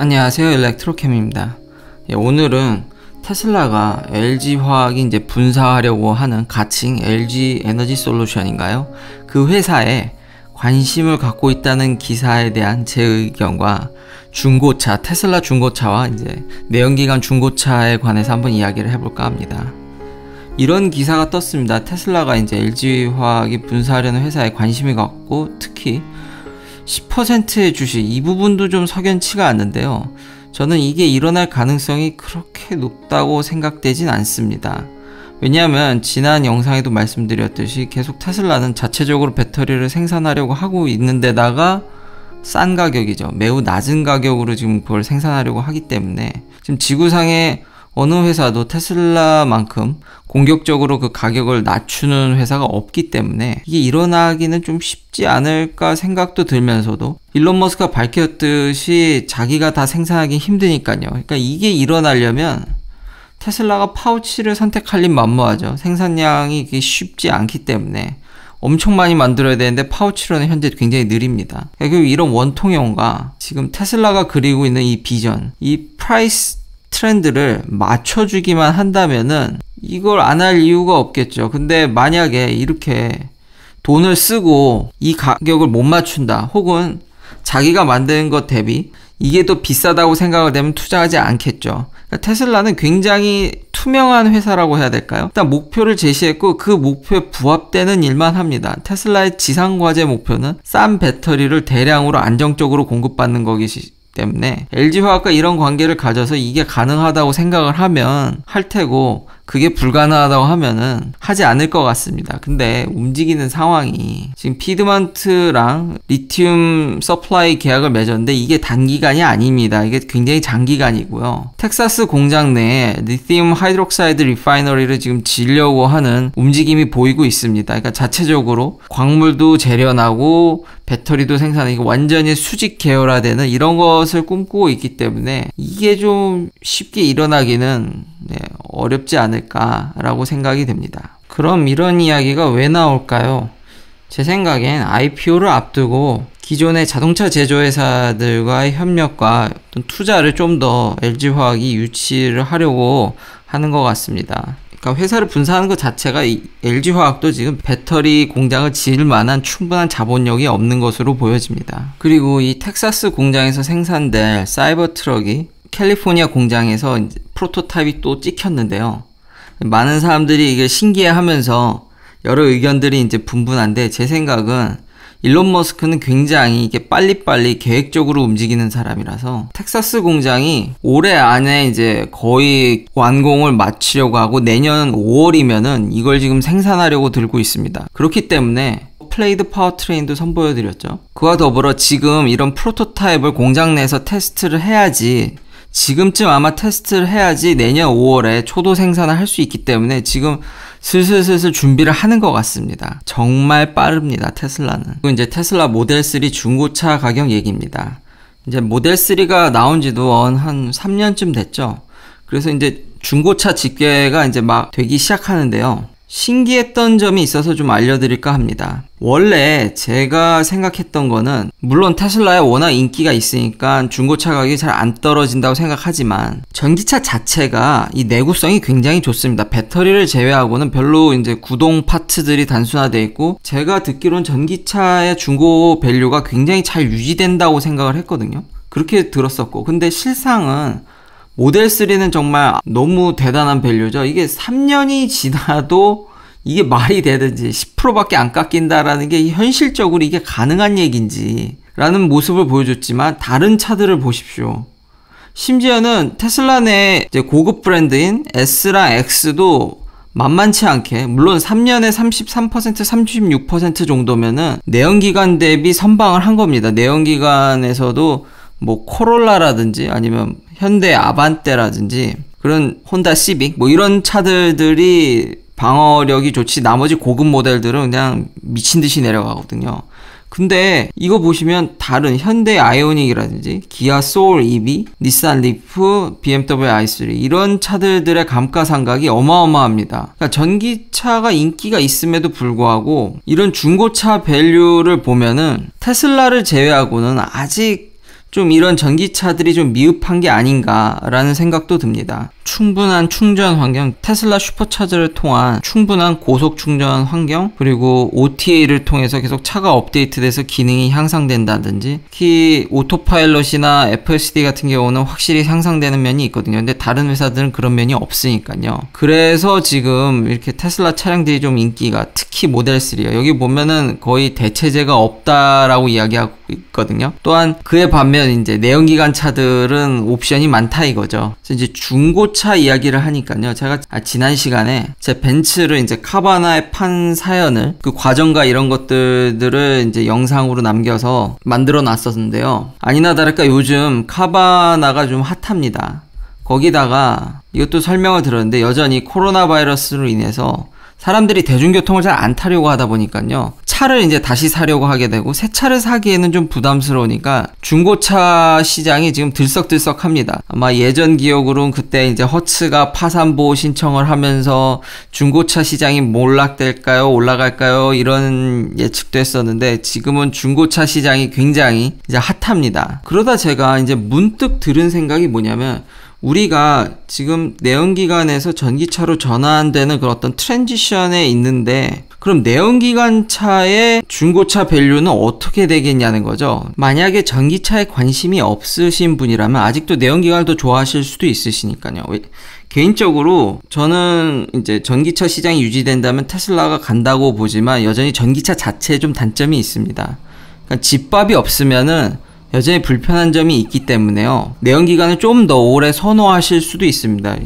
안녕하세요 일렉트로캠입니다 예, 오늘은 테슬라가 LG화학이 이제 분사하려고 하는 가칭 LG 에너지 솔루션인가요? 그 회사에 관심을 갖고 있다는 기사에 대한 제 의견과 중고차, 테슬라 중고차와 이제 내연기관 중고차에 관해서 한번 이야기를 해볼까 합니다. 이런 기사가 떴습니다. 테슬라가 이제 LG화학이 분사하려는 회사에 관심이 갖고 특히 10%의 주식 이 부분도 좀 석연치가 않는데요. 저는 이게 일어날 가능성이 그렇게 높다고 생각되진 않습니다. 왜냐하면 지난 영상에도 말씀드렸듯이 계속 테슬라는 자체적으로 배터리를 생산하려고 하고 있는데다가 싼 가격이죠. 매우 낮은 가격으로 지금 그걸 생산하려고 하기 때문에 지금 지구상에 어느 회사도 테슬라만큼 공격적으로 그 가격을 낮추는 회사가 없기 때문에 이게 일어나기는 좀 쉽지 않을까 생각도 들면서도 일론 머스크가 밝혔듯이 자기가 다 생산하기 힘드니까요. 그러니까 이게 일어나려면 테슬라가 파우치를 선택할 일 만무하죠. 생산량이 이게 쉽지 않기 때문에 엄청 많이 만들어야 되는데 파우치로는 현재 굉장히 느립니다. 그러니까 결국 이런 원통형과 지금 테슬라가 그리고 있는 이 비전, 이 프라이스 트렌드를 맞춰주기만 한다면은 이걸 안 할 이유가 없겠죠. 근데 만약에 이렇게 돈을 쓰고 이 가격을 못 맞춘다 혹은 자기가 만드는 것 대비 이게 더 비싸다고 생각을 되면 투자하지 않겠죠. 그러니까 테슬라는 굉장히 투명한 회사라고 해야 될까요? 일단 목표를 제시했고 그 목표에 부합되는 일만 합니다. 테슬라의 지상과제 목표는 싼 배터리를 대량으로 안정적으로 공급받는 것이 때문에 LG화학과 이런 관계를 가져서 이게 가능하다고 생각을 하면 할 테고 그게 불가능하다고 하면은 하지 않을 것 같습니다. 근데 움직이는 상황이 지금 피드먼트랑 리튬 서플라이 계약을 맺었는데 이게 단기간이 아닙니다. 이게 굉장히 장기간이고요. 텍사스 공장 내에 리튬 하이드록사이드 리파이너리를 지금 지려고 하는 움직임이 보이고 있습니다. 그러니까 자체적으로 광물도 재련하고 배터리도 생산해 이거 완전히 수직 계열화되는 이런 것을 꿈꾸고 있기 때문에 이게 좀 쉽게 일어나기는 네, 어렵지 않을까라고 생각이 됩니다. 그럼 이런 이야기가 왜 나올까요? 제 생각엔 IPO를 앞두고 기존의 자동차 제조회사들과의 협력과 투자를 좀 더 LG화학이 유치를 하려고 하는 것 같습니다. 그러니까 회사를 분산하는것 자체가 LG화학도 지금 배터리 공장을 지을 만한 충분한 자본력이 없는 것으로 보여집니다. 그리고 이 텍사스 공장에서 생산될 사이버 트럭이 캘리포니아 공장에서 프로토타입이 또 찍혔는데요. 많은 사람들이 이게 신기해하면서 여러 의견들이 이제 분분한데 제 생각은 일론 머스크는 굉장히 이게 빨리빨리 계획적으로 움직이는 사람이라서 텍사스 공장이 올해 안에 이제 거의 완공을 마치려고 하고 내년 5월이면은 이걸 지금 생산하려고 들고 있습니다. 그렇기 때문에 플레이드 파워트레인도 선보여드렸죠. 그와 더불어 지금 이런 프로토타입을 공장 내에서 테스트를 해야지 지금쯤 아마 테스트를 해야지 내년 5월에 초도 생산을 할 수 있기 때문에 지금 슬슬슬슬 준비를 하는 것 같습니다. 정말 빠릅니다. 테슬라는. 그리고 이제 테슬라 모델 3 중고차 가격 얘기입니다. 이제 모델 3가 나온 지도 한 3년쯤 됐죠. 그래서 이제 중고차 집계가 이제 막 되기 시작하는데요. 신기했던 점이 있어서 좀 알려드릴까 합니다. 원래 제가 생각했던 거는 물론 테슬라에 워낙 인기가 있으니까 중고차 가격이 잘 안 떨어진다고 생각하지만 전기차 자체가 이 내구성이 굉장히 좋습니다. 배터리를 제외하고는 별로 이제 구동 파트들이단순화되어 있고 제가 듣기로는 전기차의 중고 밸류가 굉장히 잘 유지된다고 생각을 했거든요. 그렇게 들었었고 근데 실상은 모델3는 정말 너무 대단한 밸류죠. 이게 3년이 지나도 이게 말이 되든지 10%밖에 안 깎인다라는 게 현실적으로 이게 가능한 얘기인지 라는 모습을 보여줬지만 다른 차들을 보십시오. 심지어는 테슬라 내 고급 브랜드인 S랑 X도 만만치 않게 물론 3년에 33% 36% 정도면은 내연기관 대비 선방을 한 겁니다. 내연기관에서도 뭐 코롤라라든지 아니면 현대 아반떼라든지 그런 혼다 시빅 뭐 이런 차들들이 방어력이 좋지 나머지 고급 모델들은 그냥 미친 듯이 내려가거든요. 근데 이거 보시면 다른 현대 아이오닉이라든지 기아 소울 EV, 니산 리프, BMW i3 이런 차들들의 감가상각이 어마어마합니다. 그러니까 전기차가 인기가 있음에도 불구하고 이런 중고차 밸류를 보면은 테슬라를 제외하고는 아직 좀 이런 전기차들이 좀 미흡한 게 아닌가라는 생각도 듭니다. 충분한 충전 환경, 테슬라 슈퍼차저를 통한 충분한 고속 충전 환경, 그리고 OTA를 통해서 계속 차가 업데이트돼서 기능이 향상된다든지, 특히 오토파일럿이나 FSD 같은 경우는 확실히 향상되는 면이 있거든요. 근데 다른 회사들은 그런 면이 없으니까요. 그래서 지금 이렇게 테슬라 차량들이 좀 인기가 특히 모델 3요. 여기 보면은 거의 대체제가 없다라고 이야기하고 있거든요. 또한 그에 반면 이제 내연기관 차들은 옵션이 많다 이거죠. 그래서 이제 중고 차 이야기를 하니까요. 제가 아, 지난 시간에 제 벤츠를 이제 카바나에 판 사연을 그 과정과 이런 것들들을 이제 영상으로 남겨서 만들어 놨었는데요. 아니나 다를까 요즘 카바나가 좀 핫합니다. 거기다가 이것도 설명을 들었는데 여전히 코로나 바이러스로 인해서 사람들이 대중교통을 잘 안 타려고 하다 보니까요. 차를 이제 다시 사려고 하게 되고 새 차를 사기에는 좀 부담스러우니까 중고차 시장이 지금 들썩들썩합니다. 아마 예전 기억으론 그때 이제 허츠가 파산 보호 신청을 하면서 중고차 시장이 몰락될까요? 올라갈까요? 이런 예측도 했었는데 지금은 중고차 시장이 굉장히 이제 핫합니다. 그러다 제가 이제 문득 들은 생각이 뭐냐면 우리가 지금 내연기관에서 전기차로 전환되는 그런 어떤 트랜지션에 있는데 그럼 내연기관차의 중고차 밸류는 어떻게 되겠냐는 거죠. 만약에 전기차에 관심이 없으신 분이라면 아직도 내연기관을 더 좋아하실 수도 있으시니까요. 개인적으로 저는 이제 전기차 시장이 유지된다면 테슬라가 간다고 보지만 여전히 전기차 자체에 좀 단점이 있습니다. 그러니까 집밥이 없으면은 여전히 불편한 점이 있기 때문에요. 내연 기관을좀 더 오래 선호하실 수도 있습니다.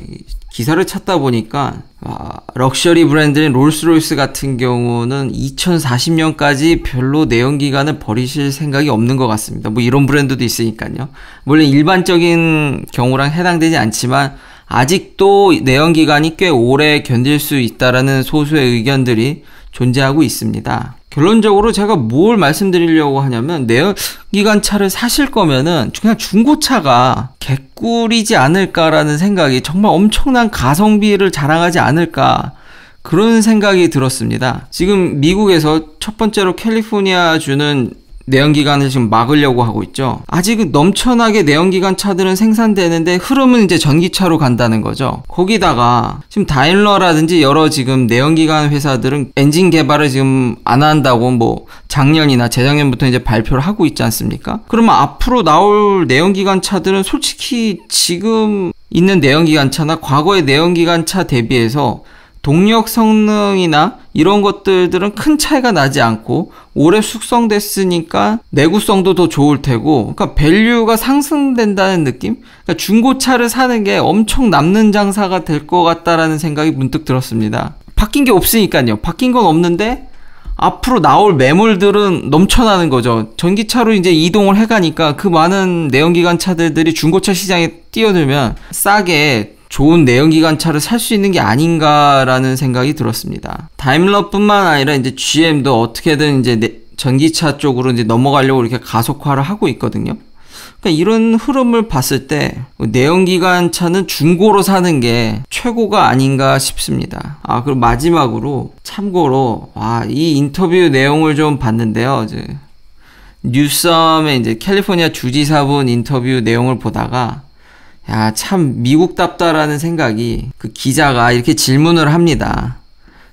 기사를 찾다 보니까 와, 아, 럭셔리 브랜드인 롤스로이스 같은 경우는 2040년까지 별로 내연 기관을 버리실 생각이 없는 것 같습니다. 뭐 이런 브랜드도 있으니까요. 물론 일반적인 경우랑 해당되지 않지만 아직도 내연 기관이 꽤 오래 견딜 수 있다라는 소수의 의견들이 존재하고 있습니다. 결론적으로 제가 뭘 말씀드리려고 하냐면 내연기관차를 사실 거면은 그냥 중고차가 개꿀이지 않을까라는 생각이 정말 엄청난 가성비를 자랑하지 않을까 그런 생각이 들었습니다. 지금 미국에서 첫 번째로 캘리포니아 주는 내연기관을 지금 막으려고 하고 있죠. 아직 넘쳐나게 내연기관 차들은 생산되는데 흐름은 이제 전기차로 간다는 거죠. 거기다가 지금 다일러라든지 여러 지금 내연기관 회사들은 엔진 개발을 지금 안 한다고 뭐 작년이나 재작년부터 이제 발표를 하고 있지 않습니까? 그러면 앞으로 나올 내연기관 차들은 솔직히 지금 있는 내연기관차나 과거의 내연기관차 대비해서 동력 성능이나 이런 것들은큰 차이가 나지 않고 오래 숙성됐으니까 내구성도 더 좋을 테고 그러니까 밸류가 상승된다는 느낌? 그러니까 중고차를 사는 게 엄청 남는 장사가 될 것 같다라는 생각이 문득 들었습니다. 바뀐 게 없으니까요. 바뀐 건 없는데 앞으로 나올 매물들은 넘쳐나는 거죠. 전기차로 이제 이동을 해가니까 그 많은 내연기관 차들들이 중고차 시장에 뛰어들면 싸게 좋은 내연기관 차를 살 수 있는 게 아닌가라는 생각이 들었습니다. 다임러뿐만 아니라 이제 GM도 어떻게든 이제 전기차 쪽으로 이제 넘어가려고 이렇게 가속화를 하고 있거든요. 그러니까 이런 흐름을 봤을 때 내연기관 차는 중고로 사는 게 최고가 아닌가 싶습니다. 아 그리고 마지막으로 참고로 와이 인터뷰 내용을 좀 봤는데요. 이제 뉴썸의 이제 캘리포니아 주지사분 인터뷰 내용을 보다가 야, 참 미국답다라는 생각이 그 기자가 이렇게 질문을 합니다.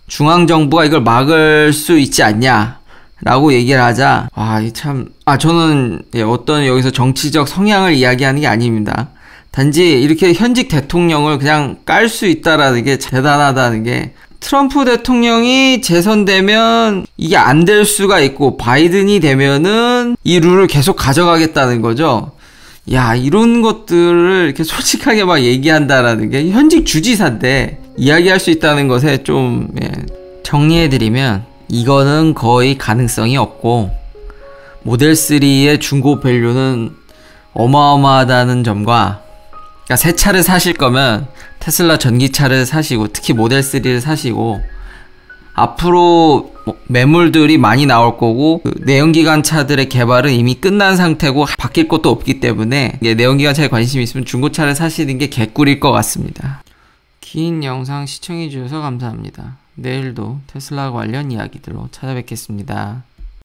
중앙정부가 이걸 막을 수 있지 않냐? 라고 얘기를 하자, 아, 참, 아, 저는 예, 어떤 여기서 정치적 성향을 이야기하는 게 아닙니다. 단지 이렇게 현직 대통령을 그냥 깔 수 있다라는 게 대단하다는 게 트럼프 대통령이 재선되면 이게 안 될 수가 있고 바이든이 되면은 이 룰을 계속 가져가겠다는 거죠. 야, 이런 것들을 이렇게 솔직하게 막 얘기한다라는 게 현직 주지사인데 이야기할 수 있다는 것에 좀 예, 정리해드리면 이거는 거의 가능성이 없고 모델3의 중고 밸류는 어마어마하다는 점과 그러니까 새 차를 사실 거면 테슬라 전기차를 사시고 특히 모델3를 사시고 앞으로 뭐 매물들이 많이 나올 거고 그 내연기관차들의 개발은 이미 끝난 상태고 바뀔 것도 없기 때문에 내연기관차에 관심이 있으면 중고차를 사시는 게 개꿀일 것 같습니다. 긴 영상 시청해주셔서 감사합니다. 내일도 테슬라 관련 이야기들로 찾아뵙겠습니다.